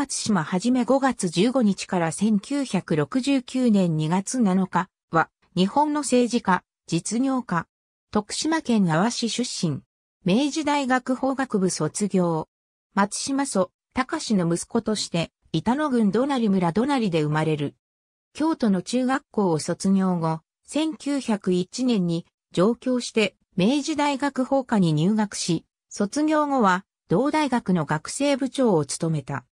松島はじめ5月15日から1969年2月7日は、日本の政治家、実業家、徳島県阿波市出身、明治大学法学部卒業、松島祖、隆の息子として、板野郡隣村隣で生まれる。京都の中学校を卒業後、1901年に上京して明治大学法科に入学し、卒業後は同大学の学生部長を務めた。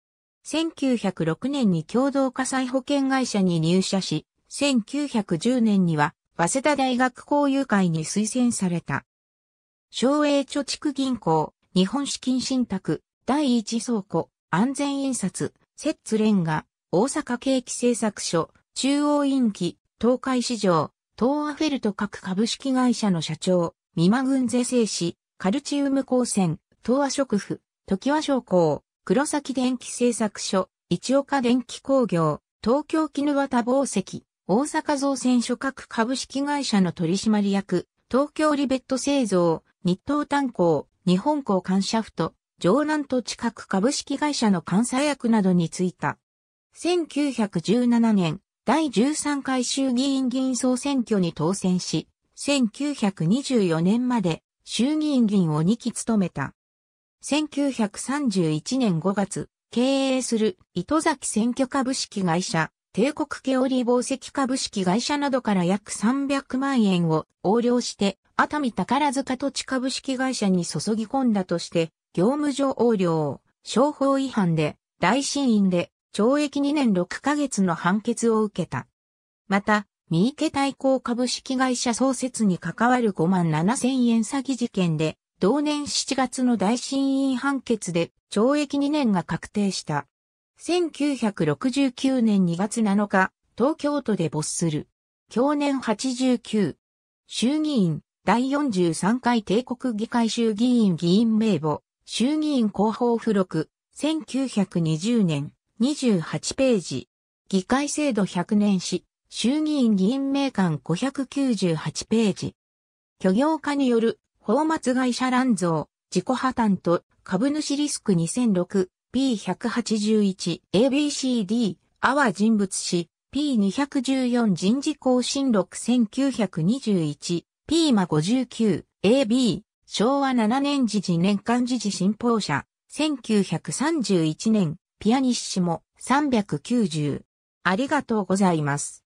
1906年に共同火災保険会社に入社し、1910年には、早稲田大学交友会に推薦された。省営貯蓄銀行、日本資金信託、第一倉庫、安全印刷、摂津レンガ、大阪景気製作所、中央印記、東海市場、東アフェルト各株式会社の社長、美馬軍税制士、カルチウム光線、東亜食府、時和商工、黒崎電気製作所、一岡電気工業、東京絹綿宝石、大阪造船所各株式会社の取締役、東京リベット製造、日東炭鉱、日本鉱管シャフト、城南土地各株式会社の監査役などに就いた。1917年、第13回衆議院議員総選挙に当選し、1924年まで衆議院議員を2期務めた。1931年5月、経営する糸崎選挙株式会社、帝国ケオリ紡績株式会社などから約300万円を横領して、熱海宝塚土地株式会社に注ぎ込んだとして、業務上横領、商法違反で、大審院で懲役2年6ヶ月の判決を受けた。また、三池対抗株式会社創設に関わる5万7千円詐欺事件で、同年7月の大審院判決で懲役2年が確定した。1969年2月7日、東京都で没する。去年89。衆議院第43回帝国議会衆議院議員名簿衆議院広報付録1920年28ページ議会制度100年史衆議院議員名鑑598ページ。漁業家による宝末会社乱造、自己破綻と株主リスク 2006P181ABCD 阿波人物誌 P214 人事更新録 1921P マ 59AB 昭和7年時事年間時事新報社1931年ピアニッシモ390ありがとうございます。